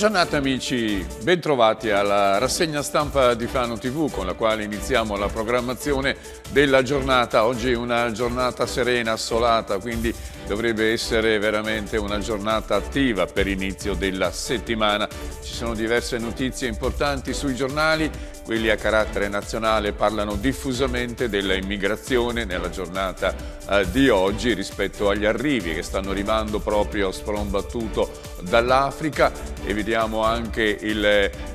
giornata amici, bentrovati alla rassegna stampa di Fano TV con la quale iniziamo la programmazione della giornata. Oggi è una giornata serena, assolata, quindi dovrebbe essere veramente una giornata attiva per inizio della settimana. Ci sono diverse notizie importanti sui giornali quelli a carattere nazionale parlano diffusamente della immigrazione nella giornata eh, di oggi rispetto agli arrivi che stanno arrivando proprio sprombattuto dall'Africa e vediamo anche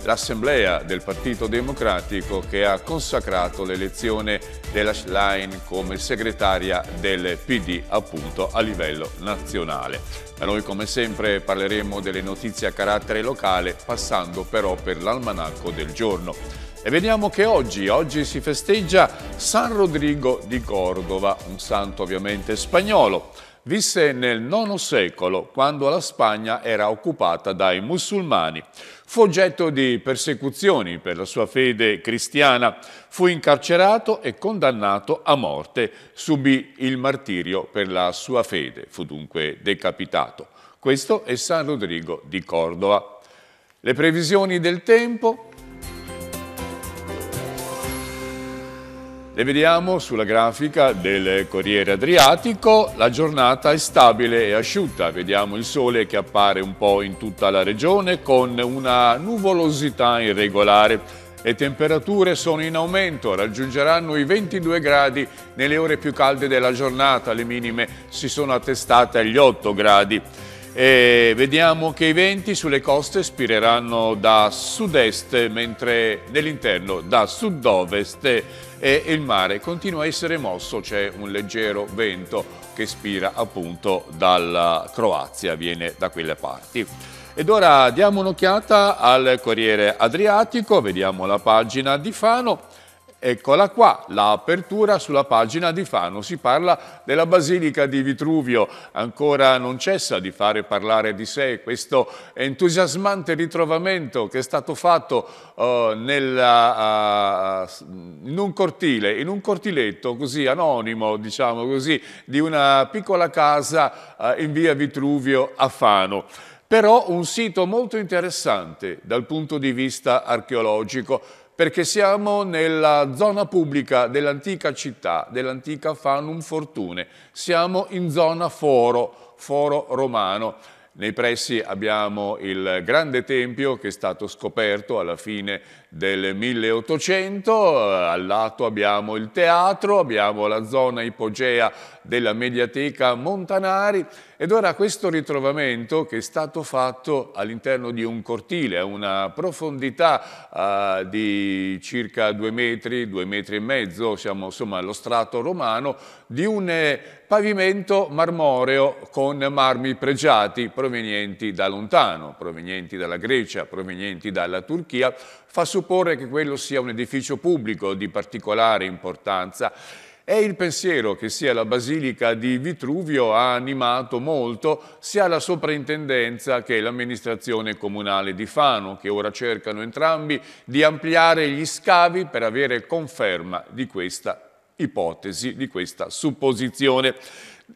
l'assemblea del Partito Democratico che ha consacrato l'elezione della Schlein come segretaria del PD appunto a livello nazionale. Da noi come sempre parleremo delle notizie a carattere locale passando però per l'almanacco del giorno. E vediamo che oggi, oggi si festeggia San Rodrigo di Cordova, un santo ovviamente spagnolo. Visse nel IX secolo, quando la Spagna era occupata dai musulmani. Fu oggetto di persecuzioni per la sua fede cristiana, fu incarcerato e condannato a morte, subì il martirio per la sua fede, fu dunque decapitato. Questo è San Rodrigo di Cordova. Le previsioni del tempo, Le vediamo sulla grafica del Corriere Adriatico, la giornata è stabile e asciutta, vediamo il sole che appare un po' in tutta la regione con una nuvolosità irregolare. Le temperature sono in aumento, raggiungeranno i 22 gradi nelle ore più calde della giornata, le minime si sono attestate agli 8 gradi. E vediamo che i venti sulle coste spireranno da sud-est mentre nell'interno da sud-ovest e il mare continua a essere mosso, c'è un leggero vento che spira appunto dalla Croazia, viene da quelle parti. Ed ora diamo un'occhiata al Corriere Adriatico, vediamo la pagina di Fano. Eccola qua, l'apertura sulla pagina di Fano. Si parla della Basilica di Vitruvio. Ancora non cessa di fare parlare di sé questo entusiasmante ritrovamento che è stato fatto uh, nella, uh, in un cortile, in un cortiletto così anonimo, diciamo così, di una piccola casa uh, in via Vitruvio a Fano però un sito molto interessante dal punto di vista archeologico perché siamo nella zona pubblica dell'antica città, dell'antica Fanum Fortune, siamo in zona foro, foro romano. Nei pressi abbiamo il grande tempio che è stato scoperto alla fine del 1800, eh, al lato abbiamo il teatro, abbiamo la zona ipogea della Mediateca Montanari ed ora questo ritrovamento che è stato fatto all'interno di un cortile, a una profondità eh, di circa due metri, due metri e mezzo, siamo insomma allo strato romano, di un eh, pavimento marmoreo con marmi pregiati provenienti da lontano, provenienti dalla Grecia, provenienti dalla Turchia, fa supporre che quello sia un edificio pubblico di particolare importanza e il pensiero che sia la Basilica di Vitruvio ha animato molto sia la soprintendenza che l'amministrazione comunale di Fano, che ora cercano entrambi di ampliare gli scavi per avere conferma di questa ipotesi, di questa supposizione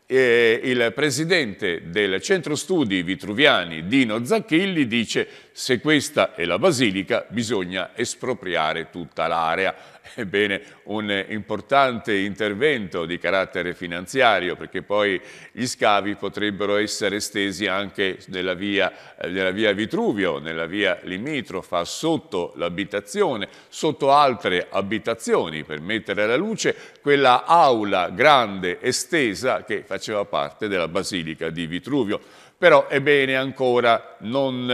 eh, il presidente del centro studi vitruviani Dino Zacchilli dice se questa è la basilica bisogna espropriare tutta l'area. Ebbene, un importante intervento di carattere finanziario, perché poi gli scavi potrebbero essere estesi anche nella via, eh, nella via Vitruvio, nella via limitrofa, sotto l'abitazione, sotto altre abitazioni, per mettere alla luce quella aula grande, estesa, che faceva parte della Basilica di Vitruvio. Però è ancora non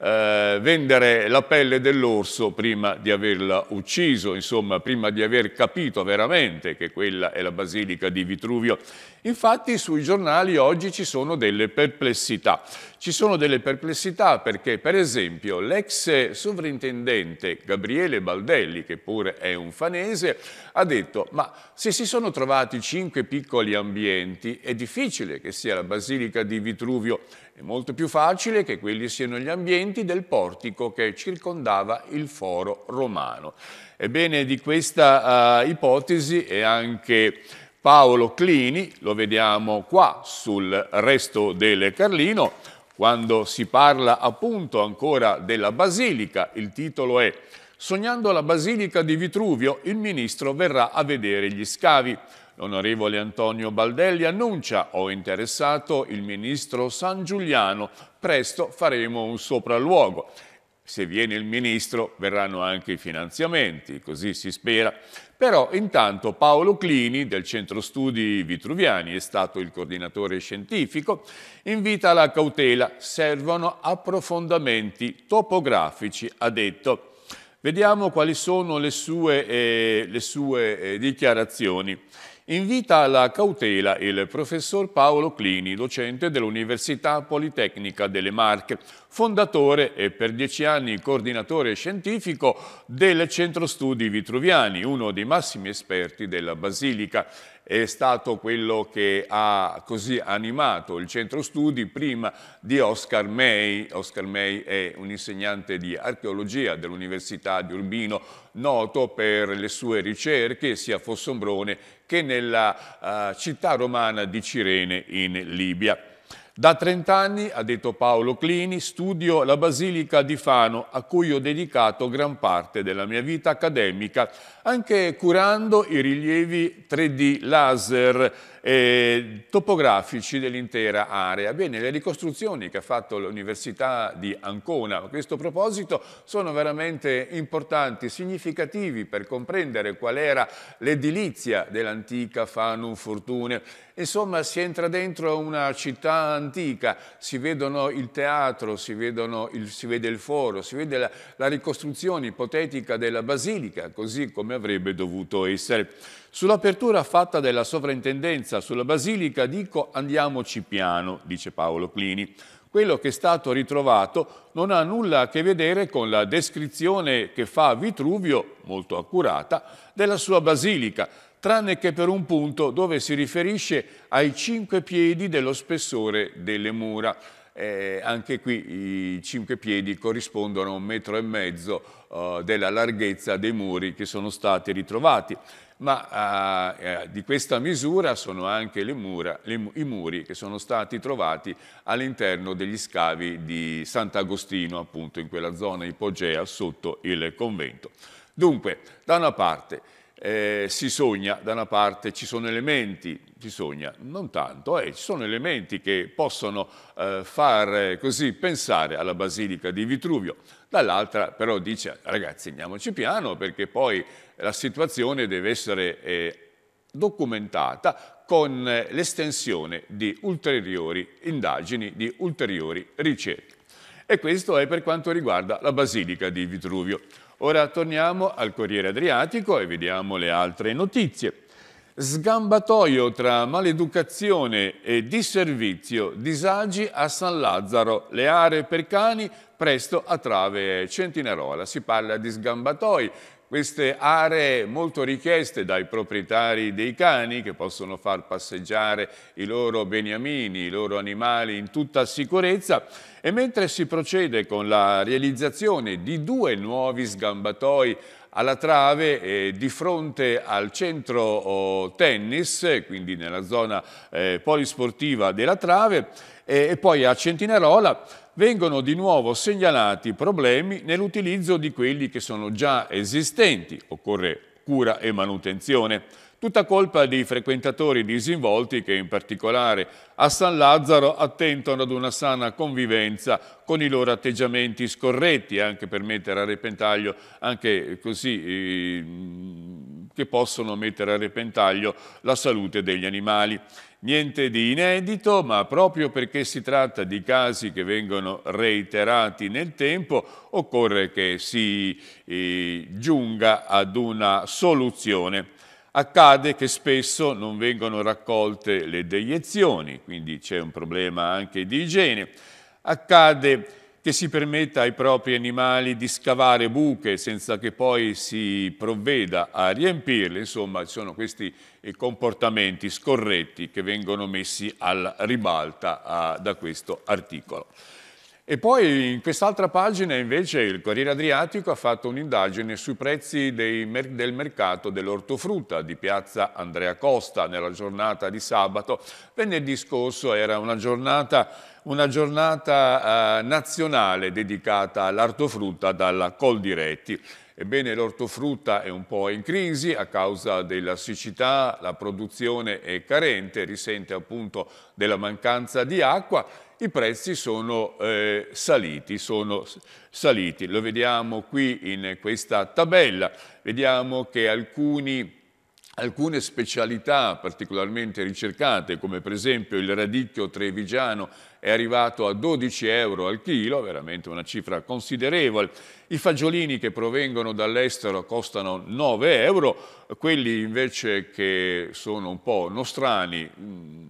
eh, vendere la pelle dell'orso prima di averla ucciso, insomma, prima di aver capito veramente che quella è la basilica di Vitruvio. Infatti sui giornali oggi ci sono delle perplessità. Ci sono delle perplessità perché, per esempio, l'ex sovrintendente Gabriele Baldelli, che pure è un fanese, ha detto ma se si sono trovati cinque piccoli ambienti è difficile che sia la basilica di Vitruvio è molto più facile che quelli siano gli ambienti del portico che circondava il foro romano. Ebbene, di questa uh, ipotesi è anche Paolo Clini, lo vediamo qua sul resto del Carlino, quando si parla appunto ancora della basilica, il titolo è Sognando la basilica di Vitruvio, il ministro verrà a vedere gli scavi. L'onorevole Antonio Baldelli annuncia ho interessato il ministro San Giuliano, presto faremo un sopralluogo. Se viene il ministro verranno anche i finanziamenti, così si spera. Però intanto Paolo Clini del Centro Studi Vitruviani è stato il coordinatore scientifico, invita alla cautela, servono approfondimenti topografici, ha detto. Vediamo quali sono le sue, eh, le sue eh, dichiarazioni. Invita alla cautela il professor Paolo Clini, docente dell'Università Politecnica delle Marche, fondatore e per dieci anni coordinatore scientifico del Centro Studi Vitruviani, uno dei massimi esperti della Basilica è stato quello che ha così animato il centro studi prima di Oscar May. Oscar May è un insegnante di archeologia dell'Università di Urbino, noto per le sue ricerche sia a Fossombrone che nella uh, città romana di Cirene in Libia. Da 30 anni, ha detto Paolo Clini, studio la Basilica di Fano, a cui ho dedicato gran parte della mia vita accademica, anche curando i rilievi 3D laser eh, topografici dell'intera area. Bene, le ricostruzioni che ha fatto l'Università di Ancona a questo proposito sono veramente importanti, significativi per comprendere qual era l'edilizia dell'antica Fanum Fortune. Insomma, si entra dentro una città antica, si vedono il teatro, si, il, si vede il foro, si vede la, la ricostruzione ipotetica della basilica, così come avrebbe dovuto essere. Sull'apertura fatta della sovrintendenza sulla Basilica dico andiamoci piano, dice Paolo Clini. Quello che è stato ritrovato non ha nulla a che vedere con la descrizione che fa Vitruvio, molto accurata, della sua basilica, tranne che per un punto dove si riferisce ai cinque piedi dello spessore delle mura. Eh, anche qui i cinque piedi corrispondono a un metro e mezzo eh, della larghezza dei muri che sono stati ritrovati ma eh, eh, di questa misura sono anche le mura, le, i muri che sono stati trovati all'interno degli scavi di Sant'Agostino, appunto in quella zona ipogea sotto il convento. Dunque, da una parte eh, si sogna, da una parte ci sono elementi, si sogna, non tanto, eh, ci sono elementi che possono eh, far eh, così pensare alla Basilica di Vitruvio, dall'altra però dice ragazzi andiamoci piano perché poi la situazione deve essere eh, documentata con eh, l'estensione di ulteriori indagini, di ulteriori ricerche. E questo è per quanto riguarda la Basilica di Vitruvio. Ora torniamo al Corriere Adriatico e vediamo le altre notizie. Sgambatoio tra maleducazione e disservizio, disagi a San Lazzaro, le aree per cani presto a Trave Centinarola. Si parla di sgambatoi, queste aree molto richieste dai proprietari dei cani che possono far passeggiare i loro beniamini, i loro animali in tutta sicurezza e mentre si procede con la realizzazione di due nuovi sgambatoi alla trave eh, di fronte al centro oh, tennis, quindi nella zona eh, polisportiva della trave, e, eh, e poi a Centinarola vengono di nuovo segnalati problemi nell'utilizzo di quelli che sono già esistenti, occorre cura e manutenzione, tutta colpa di frequentatori disinvolti che in particolare a San Lazzaro attentano ad una sana convivenza con i loro atteggiamenti scorretti, anche per mettere a repentaglio, anche così, che possono mettere a repentaglio la salute degli animali. Niente di inedito, ma proprio perché si tratta di casi che vengono reiterati nel tempo, occorre che si eh, giunga ad una soluzione. Accade che spesso non vengono raccolte le deiezioni, quindi c'è un problema anche di igiene. Accade che si permetta ai propri animali di scavare buche senza che poi si provveda a riempirle, insomma ci sono questi eh, comportamenti scorretti che vengono messi alla ribalta a, ah, da questo articolo. E poi in quest'altra pagina invece il Corriere Adriatico ha fatto un'indagine sui prezzi dei, del mercato dell'ortofrutta di piazza Andrea Costa nella giornata di sabato. Venerdì scorso era una giornata, una giornata eh, nazionale dedicata all'ortofrutta dalla Coldiretti. Ebbene l'ortofrutta è un po' in crisi a causa della siccità, la produzione è carente, risente appunto della mancanza di acqua i prezzi sono, eh, saliti, sono saliti, Lo vediamo qui in questa tabella. Vediamo che alcuni, alcune specialità particolarmente ricercate, come per esempio il radicchio trevigiano è arrivato a 12 euro al chilo, veramente una cifra considerevole. I fagiolini che provengono dall'estero costano 9 euro, quelli invece che sono un po' nostrani mm,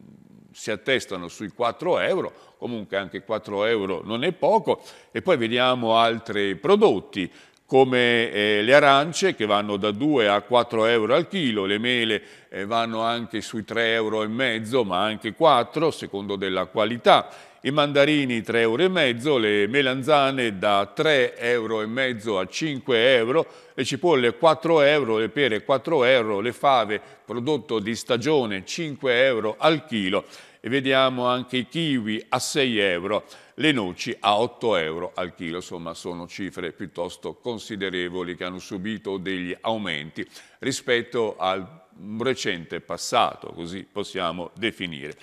si attestano sui 4 euro, comunque anche 4 euro non è poco, e poi vediamo altri prodotti come eh, le arance che vanno da 2 a 4 euro al chilo, le mele eh, vanno anche sui 3,5 euro ma anche 4 secondo della qualità, i mandarini 3,5 euro, le melanzane da 3,5 euro a 5 euro, le cipolle 4 euro, le pere 4 euro, le fave prodotto di stagione 5 euro al chilo e vediamo anche i kiwi a 6 euro le noci a 8 euro al chilo, insomma sono cifre piuttosto considerevoli che hanno subito degli aumenti rispetto al recente passato, così possiamo definire.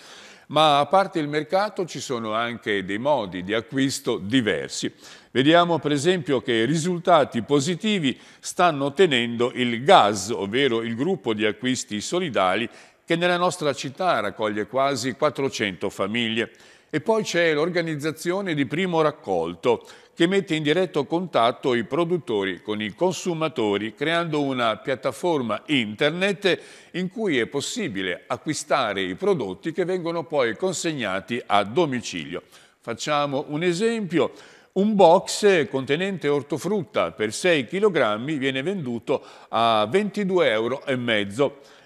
Ma a parte il mercato ci sono anche dei modi di acquisto diversi. Vediamo per esempio che risultati positivi stanno ottenendo il GAS, ovvero il gruppo di acquisti solidali che nella nostra città raccoglie quasi 400 famiglie. E poi c'è l'organizzazione di primo raccolto che mette in diretto contatto i produttori con i consumatori creando una piattaforma internet in cui è possibile acquistare i prodotti che vengono poi consegnati a domicilio. Facciamo un esempio. Un box contenente ortofrutta per 6 kg viene venduto a 22,5 euro.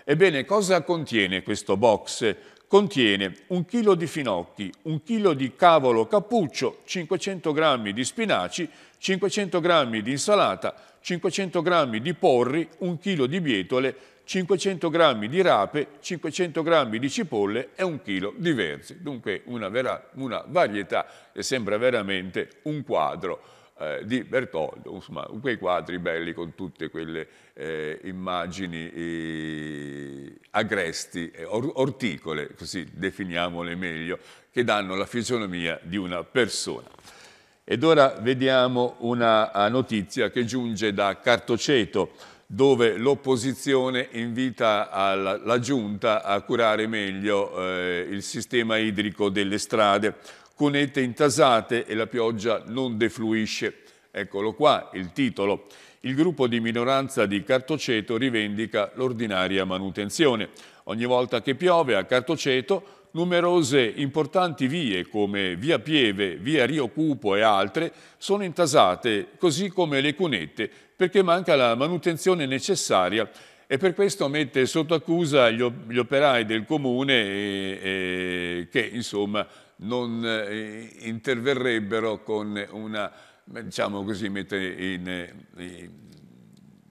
Ebbene, cosa contiene questo box? contiene un chilo di finocchi, un chilo di cavolo cappuccio, 500 g di spinaci, 500 g di insalata, 500 g di porri, un chilo di bietole, 500 g di rape, 500 g di cipolle e un chilo di verzi. Dunque una, vera, una varietà che sembra veramente un quadro eh, di Bertoldo, insomma, quei quadri belli con tutte quelle eh, immagini eh, agresti, eh, or orticole, così definiamole meglio, che danno la fisionomia di una persona. Ed ora vediamo una eh, notizia che giunge da Cartoceto, dove l'opposizione invita alla, la Giunta a curare meglio eh, il sistema idrico delle strade cunette intasate e la pioggia non defluisce. Eccolo qua il titolo. Il gruppo di minoranza di Cartoceto rivendica l'ordinaria manutenzione. Ogni volta che piove a Cartoceto numerose importanti vie come Via Pieve, Via Rio Cupo e altre sono intasate, così come le cunette, perché manca la manutenzione necessaria e per questo mette sotto accusa gli, operai del comune e, eh, e, eh, che insomma non eh, interverrebbero con una, diciamo così, mette in, eh, in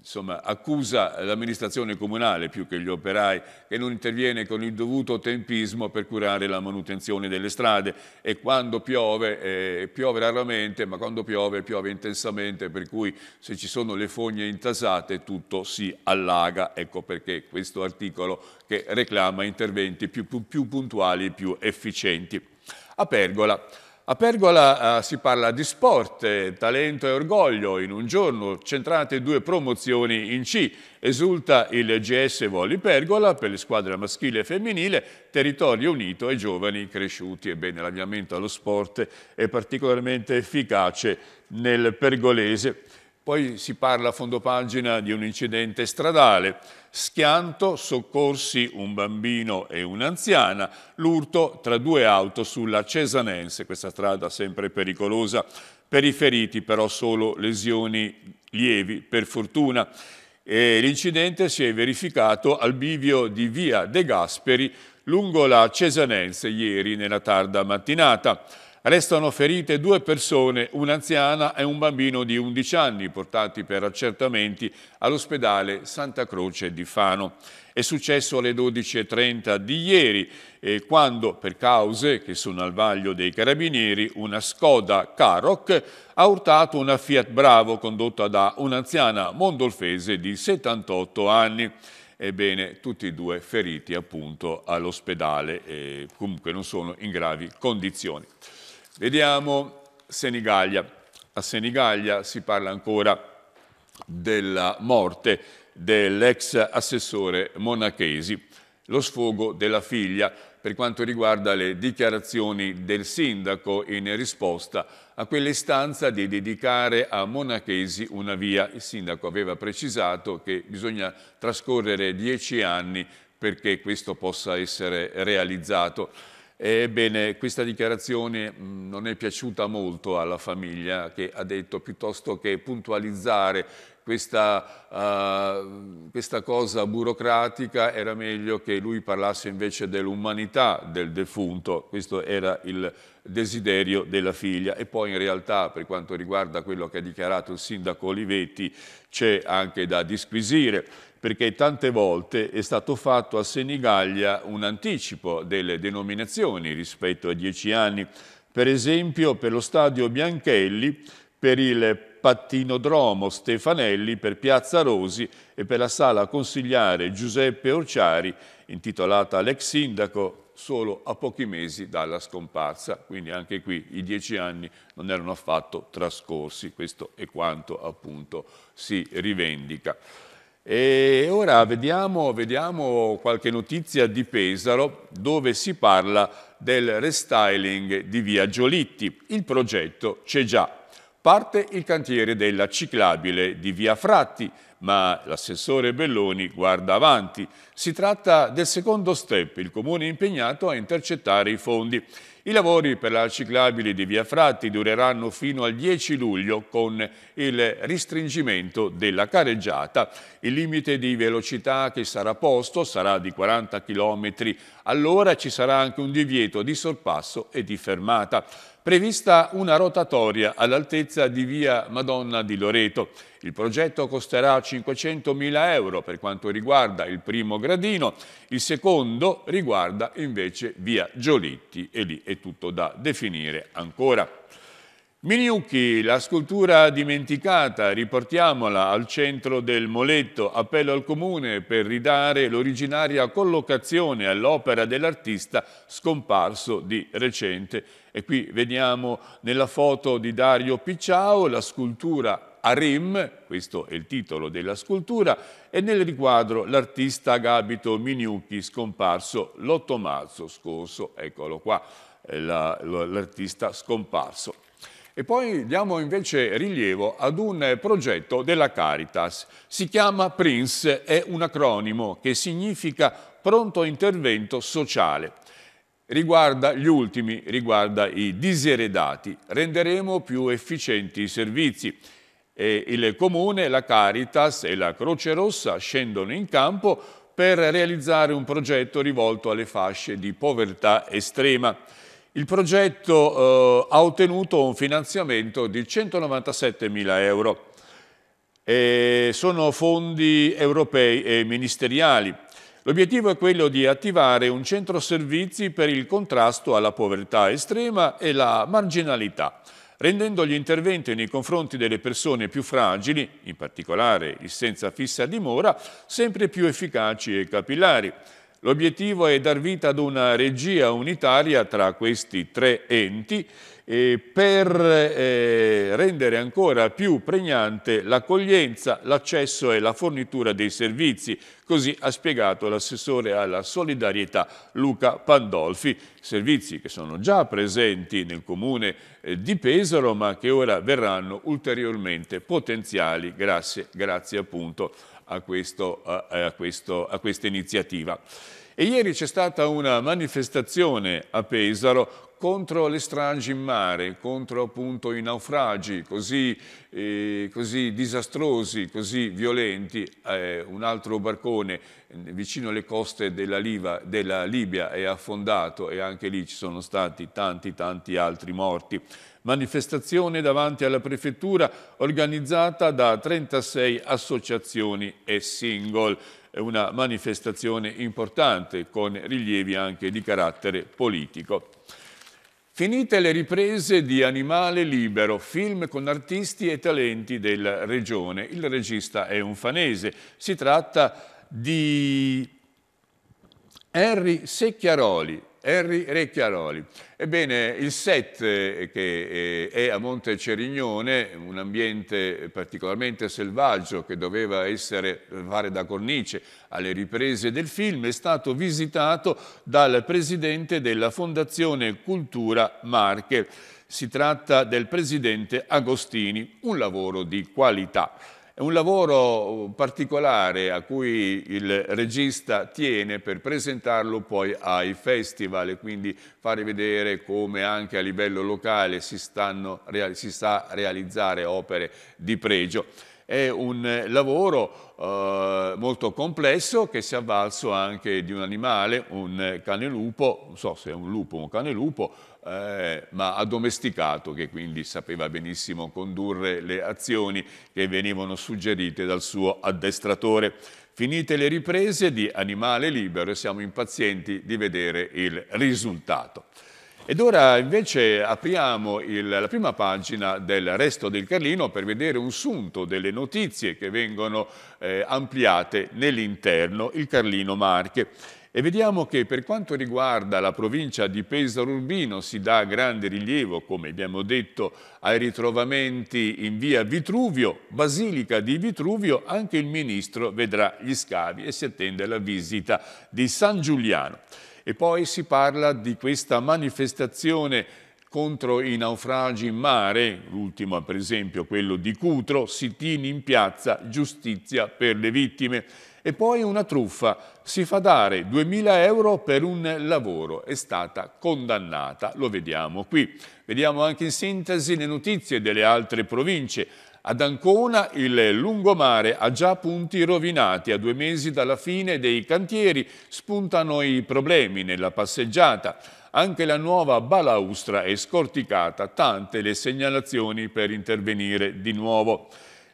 insomma, accusa l'amministrazione comunale più che gli operai che non interviene con il dovuto tempismo per curare la manutenzione delle strade e quando piove, eh, piove raramente, ma quando piove, piove intensamente, per cui se ci sono le fogne intasate tutto si allaga, ecco perché questo articolo che reclama interventi più, più, più puntuali e più efficienti. A Pergola. A Pergola eh, si parla di sport, eh, talento e orgoglio. In un giorno centrate due promozioni in C. Esulta il GS Volley Pergola per le squadre maschile e femminile, territorio unito ai giovani cresciuti. Ebbene, l'avviamento allo sport è particolarmente efficace nel pergolese. Poi si parla a fondo pagina di un incidente stradale, schianto, soccorsi un bambino e un'anziana, l'urto tra due auto sulla Cesanense, questa strada sempre pericolosa, per i feriti però solo lesioni lievi, per fortuna. L'incidente si è verificato al bivio di via De Gasperi lungo la Cesanense ieri nella tarda mattinata. Restano ferite due persone, un'anziana e un bambino di 11 anni, portati per accertamenti all'ospedale Santa Croce di Fano. È successo alle 12.30 di ieri, eh, quando, per cause che sono al vaglio dei carabinieri, una Skoda Karoc ha urtato una Fiat Bravo condotta da un'anziana mondolfese di 78 anni. Ebbene, tutti e due feriti appunto all'ospedale, eh, comunque non sono in gravi condizioni. Vediamo Senigallia. A Senigallia si parla ancora della morte dell'ex assessore Monachesi, lo sfogo della figlia per quanto riguarda le dichiarazioni del sindaco in risposta a quell'istanza di dedicare a Monachesi una via. Il sindaco aveva precisato che bisogna trascorrere dieci anni perché questo possa essere realizzato. Ebbene, questa dichiarazione mm, non è piaciuta molto alla famiglia che ha detto piuttosto che puntualizzare questa, uh, questa cosa burocratica era meglio che lui parlasse invece dell'umanità del defunto, questo era il desiderio della figlia e poi in realtà per quanto riguarda quello che ha dichiarato il sindaco Olivetti c'è anche da disquisire perché tante volte è stato fatto a Senigallia un anticipo delle denominazioni rispetto ai dieci anni, per esempio per lo stadio Bianchelli, per il pattinodromo Stefanelli, per Piazza Rosi e per la sala consigliare Giuseppe Orciari, intitolata all'ex sindaco solo a pochi mesi dalla scomparsa, quindi anche qui i dieci anni non erano affatto trascorsi, questo è quanto appunto si rivendica. E ora vediamo, vediamo qualche notizia di Pesaro dove si parla del restyling di via Giolitti. Il progetto c'è già. Parte il cantiere della ciclabile di via Fratti, ma l'assessore Belloni guarda avanti. Si tratta del secondo step, il comune impegnato a intercettare i fondi. I lavori per la ciclabile di Via Fratti dureranno fino al 10 luglio con il ristringimento della careggiata. Il limite di velocità che sarà posto sarà di 40 km all'ora, ci sarà anche un divieto di sorpasso e di fermata prevista una rotatoria all'altezza di via Madonna di Loreto. Il progetto costerà 500.000 euro per quanto riguarda il primo gradino, il secondo riguarda invece via Giolitti e lì è tutto da definire ancora. Miniucchi, la scultura dimenticata, riportiamola al centro del Moletto, appello al Comune per ridare l'originaria collocazione all'opera dell'artista scomparso di recente. E qui vediamo nella foto di Dario Picciao la scultura Arim, questo è il titolo della scultura, e nel riquadro l'artista Gabito Miniucchi scomparso l'8 marzo scorso, eccolo qua eh, l'artista scomparso. E poi diamo invece rilievo ad un progetto della Caritas. Si chiama PRINCE, è un acronimo che significa pronto intervento sociale. Riguarda gli ultimi, riguarda i diseredati. Renderemo più efficienti i servizi. E il Comune, la Caritas e la Croce Rossa scendono in campo per realizzare un progetto rivolto alle fasce di povertà estrema. Il progetto eh, ha ottenuto un finanziamento di 197 mila euro. E sono fondi europei e ministeriali. L'obiettivo è quello di attivare un centro servizi per il contrasto alla povertà estrema e la marginalità, rendendo gli interventi nei confronti delle persone più fragili, in particolare i senza fissa dimora, sempre più efficaci e capillari. L'obiettivo è dar vita ad una regia unitaria tra questi tre enti eh, per eh, rendere ancora più pregnante l'accoglienza, l'accesso e la fornitura dei servizi. Così ha spiegato l'assessore alla solidarietà Luca Pandolfi, servizi che sono già presenti nel comune eh, di Pesaro ma che ora verranno ulteriormente potenziali grazie, grazie appunto a, questo, a, a, questo, a questa iniziativa. E ieri c'è stata una manifestazione a Pesaro contro le strangi in mare, contro appunto i naufragi così, eh, così disastrosi, così violenti. Eh, un altro barcone eh, vicino alle coste della, Liva, della Libia è affondato e anche lì ci sono stati tanti tanti altri morti manifestazione davanti alla prefettura organizzata da 36 associazioni e single. È una manifestazione importante con rilievi anche di carattere politico. Finite le riprese di Animale Libero, film con artisti e talenti della regione. Il regista è un fanese. Si tratta di Henry Secchiaroli, Henry Recchiaroli. Ebbene, il set eh, che eh, è a Monte Cerignone, un ambiente particolarmente selvaggio che doveva essere, fare da cornice alle riprese del film, è stato visitato dal presidente della Fondazione Cultura Marche. Si tratta del presidente Agostini, un lavoro di qualità. È un lavoro uh, particolare a cui il regista tiene per presentarlo poi ai festival e quindi fare vedere come anche a livello locale si, stanno, si sta realizzare opere di pregio. È un eh, lavoro eh, molto complesso che si è avvalso anche di un animale, un eh, cane lupo, non so se è un lupo o un cane lupo, eh, ma addomesticato che quindi sapeva benissimo condurre le azioni che venivano suggerite dal suo addestratore. Finite le riprese di Animale Libero e siamo impazienti di vedere il risultato. Ed ora invece apriamo il, la prima pagina del Resto del Carlino per vedere un sunto delle notizie che vengono eh, ampliate nell'interno, il Carlino Marche. E vediamo che per quanto riguarda la provincia di Pesaro Urbino si dà grande rilievo, come abbiamo detto, ai ritrovamenti in via Vitruvio, Basilica di Vitruvio, anche il ministro vedrà gli scavi e si attende la visita di San Giuliano. E poi si parla di questa manifestazione contro i naufragi in mare, l'ultimo per esempio quello di Cutro, sitini in piazza, giustizia per le vittime. E poi una truffa, si fa dare 2.000 euro per un lavoro, è stata condannata, lo vediamo qui. Vediamo anche in sintesi le notizie delle altre province. Ad Ancona il lungomare ha già punti rovinati. A due mesi dalla fine dei cantieri spuntano i problemi nella passeggiata. Anche la nuova balaustra è scorticata, tante le segnalazioni per intervenire di nuovo.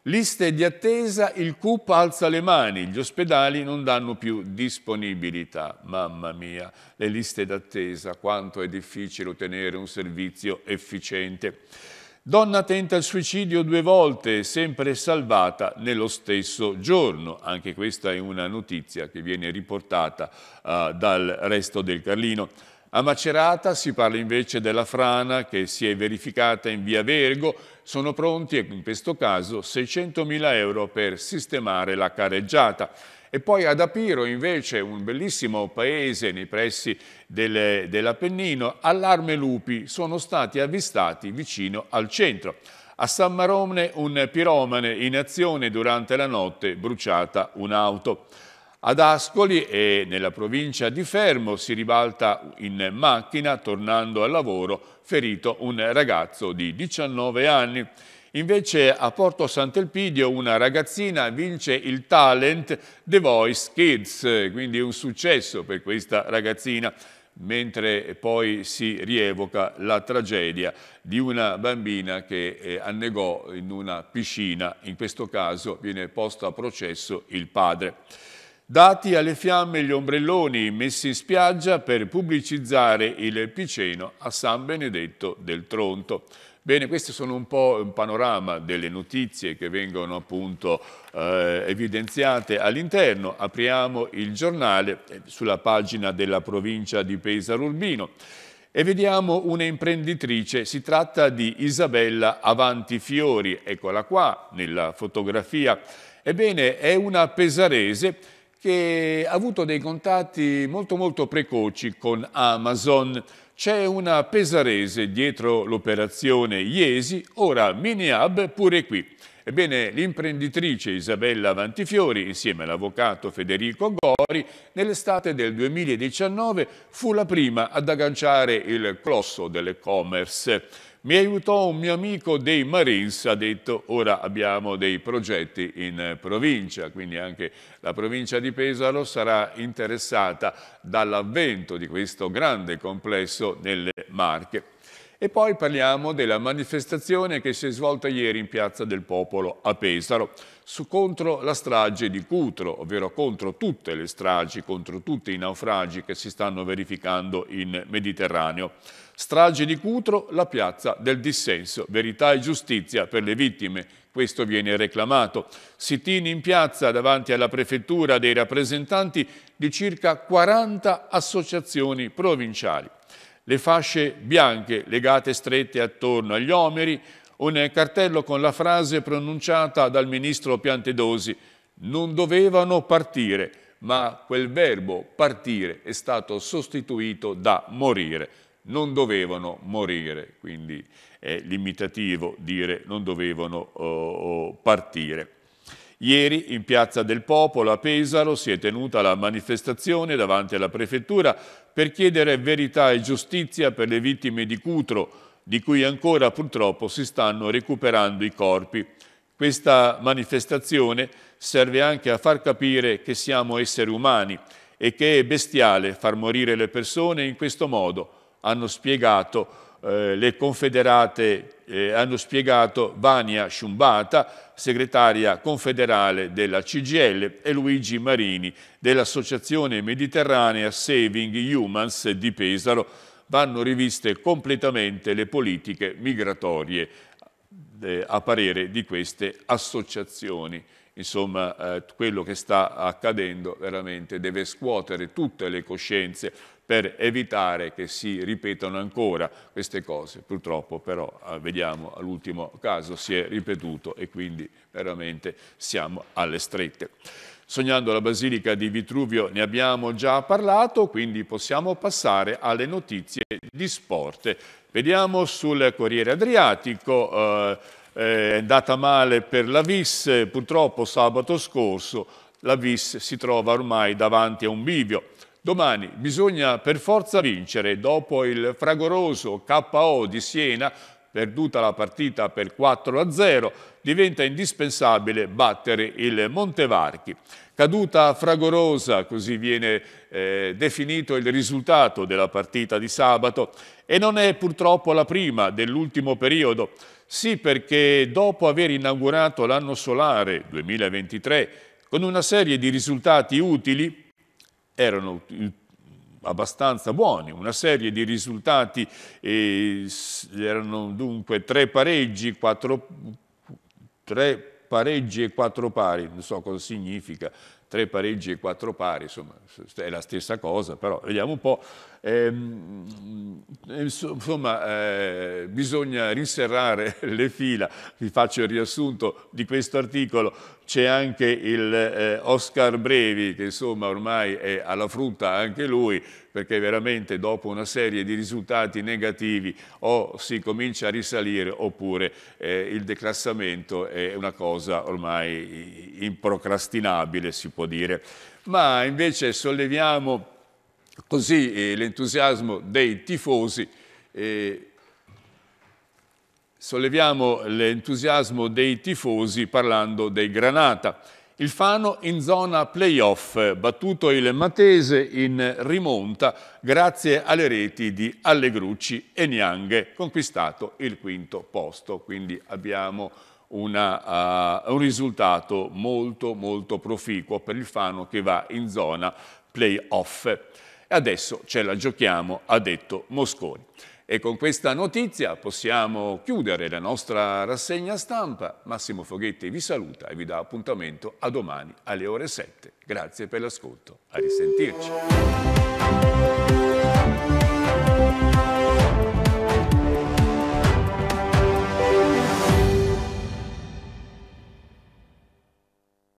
Liste di attesa, il CUP alza le mani, gli ospedali non danno più disponibilità. Mamma mia, le liste d'attesa, quanto è difficile ottenere un servizio efficiente. Donna tenta il suicidio due volte, sempre salvata nello stesso giorno. Anche questa è una notizia che viene riportata uh, dal resto del Carlino. A Macerata si parla invece della frana che si è verificata in via Vergo. Sono pronti, ecco, in questo caso, 600.000 euro per sistemare la careggiata. E poi ad Apiro, invece, un bellissimo paese nei pressi del, dell'Appennino, allarme lupi sono stati avvistati vicino al centro. A San Marone un piromane in azione durante la notte bruciata un'auto. Ad Ascoli e nella provincia di Fermo si ribalta in macchina tornando al lavoro ferito un ragazzo di 19 anni. Invece a Porto Sant'Elpidio una ragazzina vince il talent The Voice Kids, quindi un successo per questa ragazzina mentre poi si rievoca la tragedia di una bambina che eh, annegò in una piscina, in questo caso viene posto a processo il padre. Dati alle fiamme gli ombrelloni messi in spiaggia per pubblicizzare il Piceno a San Benedetto del Tronto. Bene, questo sono un po' un panorama delle notizie che vengono appunto eh, evidenziate all'interno. Apriamo il giornale eh, sulla pagina della provincia di Pesaro Urbino e vediamo un'imprenditrice, si tratta di Isabella Avantifiori, eccola qua nella fotografia. Ebbene, è una pesarese che ha avuto dei contatti molto molto precoci con Amazon, c'è una pesarese dietro l'operazione Iesi, ora Mini Hub pure qui. Ebbene, l'imprenditrice Isabella Vantifiori, insieme all'avvocato Federico Gori, nell'estate del 2019 fu la prima ad agganciare il colosso dell'e-commerce mi aiutò un mio amico dei Marines, ha detto ora abbiamo dei progetti in eh, provincia, quindi anche la provincia di Pesaro sarà interessata dall'avvento di questo grande complesso nelle Marche. E poi parliamo della manifestazione che si è svolta ieri in Piazza del Popolo a Pesaro su, contro la strage di Cutro, ovvero contro tutte le stragi, contro tutti i naufragi che si stanno verificando in Mediterraneo. Strage di Cutro, la piazza del dissenso, verità e giustizia per le vittime. Questo viene reclamato. Sitini in piazza davanti alla prefettura dei rappresentanti di circa 40 associazioni provinciali. Le fasce bianche legate strette attorno agli omeri, un cartello con la frase pronunciata dal ministro Piantedosi «Non dovevano partire» ma quel verbo partire è stato sostituito da morire non dovevano morire, quindi è limitativo dire non dovevano oh, partire. Ieri in Piazza del Popolo a Pesaro si è tenuta la manifestazione davanti alla Prefettura per chiedere verità e giustizia per le vittime di Cutro, di cui ancora purtroppo si stanno recuperando i corpi. Questa manifestazione serve anche a far capire che siamo esseri umani e che è bestiale far morire le persone in questo modo, hanno spiegato eh, le confederate, eh, hanno spiegato Vania Sciumbata, segretaria confederale della CGL, e Luigi Marini dell'Associazione Mediterranea Saving Humans di Pesaro. Vanno riviste completamente le politiche migratorie eh, a parere di queste associazioni insomma, eh, quello che sta accadendo veramente deve scuotere tutte le coscienze per evitare che si ripetano ancora queste cose. Purtroppo però, eh, vediamo, all'ultimo caso si è ripetuto e quindi veramente siamo alle strette. Sognando la Basilica di Vitruvio ne abbiamo già parlato, quindi possiamo passare alle notizie di sport. Vediamo sul Corriere Adriatico... Eh, eh, è andata male per la VIS, purtroppo sabato scorso la VIS si trova ormai davanti a un bivio. Domani bisogna per forza vincere dopo il fragoroso KO di Siena, perduta la partita per 4 0, diventa indispensabile battere il Montevarchi. Caduta fragorosa, così viene eh, definito il risultato della partita di sabato, e non è purtroppo la prima dell'ultimo periodo. Sì perché dopo aver inaugurato l'anno solare 2023 con una serie di risultati utili, erano abbastanza buoni, una serie di risultati, eh, erano dunque tre pareggi, quattro tre pareggi e quattro pari, non so cosa significa, tre pareggi e quattro pari, insomma è la stessa cosa, però vediamo un po'. Ehm, mm, insomma, eh, bisogna riserrare le fila. Vi faccio il riassunto di questo articolo. C'è anche il eh, Oscar Brevi, che insomma ormai è alla frutta anche lui, perché veramente dopo una serie di risultati negativi o si comincia a risalire oppure eh, il declassamento è una cosa ormai improcrastinabile, si può dire. Ma invece solleviamo così eh, l'entusiasmo dei tifosi. Eh, solleviamo l'entusiasmo dei tifosi parlando dei Granata. Il Fano in zona playoff, battuto il Matese in rimonta grazie alle reti di Allegrucci e Niang, conquistato il quinto posto. Quindi abbiamo una, uh, un risultato molto molto proficuo per il Fano che va in zona playoff adesso ce la giochiamo, ha detto Mosconi. E con questa notizia possiamo chiudere la nostra rassegna stampa. Massimo Foghetti vi saluta e vi dà appuntamento a domani alle ore 7. Grazie per l'ascolto. A risentirci.